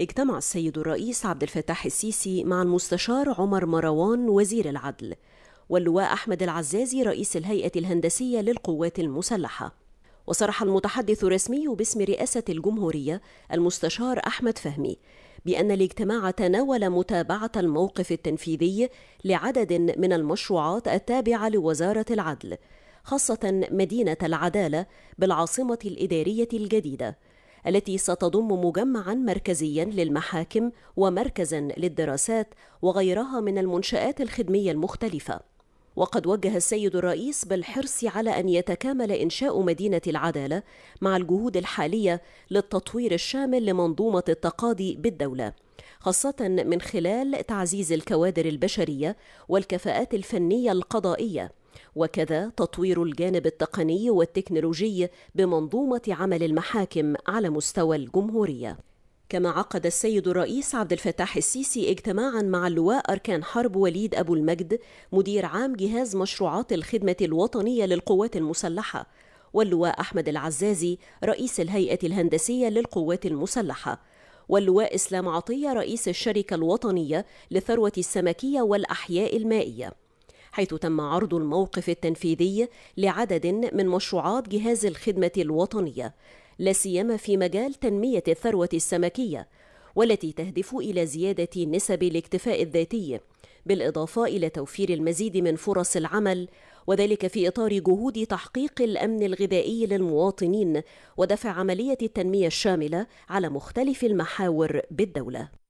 اجتمع السيد الرئيس عبد الفتاح السيسي مع المستشار عمر مروان وزير العدل واللواء أحمد العزازي رئيس الهيئة الهندسية للقوات المسلحة وصرح المتحدث الرسمي باسم رئاسة الجمهورية المستشار أحمد فهمي بأن الاجتماع تناول متابعة الموقف التنفيذي لعدد من المشروعات التابعة لوزارة العدل خاصة مدينة العدالة بالعاصمة الإدارية الجديدة التي ستضم مجمعا مركزيا للمحاكم ومركزا للدراسات وغيرها من المنشآت الخدمية المختلفة وقد وجه السيد الرئيس بالحرص على أن يتكامل إنشاء مدينة العدالة مع الجهود الحالية للتطوير الشامل لمنظومة التقاضي بالدولة خاصة من خلال تعزيز الكوادر البشرية والكفاءات الفنية القضائية وكذا تطوير الجانب التقني والتكنولوجي بمنظومة عمل المحاكم على مستوى الجمهورية كما عقد السيد الرئيس عبد الفتاح السيسي اجتماعا مع اللواء أركان حرب وليد أبو المجد مدير عام جهاز مشروعات الخدمة الوطنية للقوات المسلحة واللواء أحمد العزازي رئيس الهيئة الهندسية للقوات المسلحة واللواء إسلام عطية رئيس الشركة الوطنية للثروة السمكية والأحياء المائية حيث تم عرض الموقف التنفيذي لعدد من مشروعات جهاز الخدمة الوطنية لا سيما في مجال تنمية الثروة السمكية والتي تهدف إلى زيادة نسب الاكتفاء الذاتي بالإضافة إلى توفير المزيد من فرص العمل وذلك في إطار جهود تحقيق الأمن الغذائي للمواطنين ودفع عملية التنمية الشاملة على مختلف المحاور بالدولة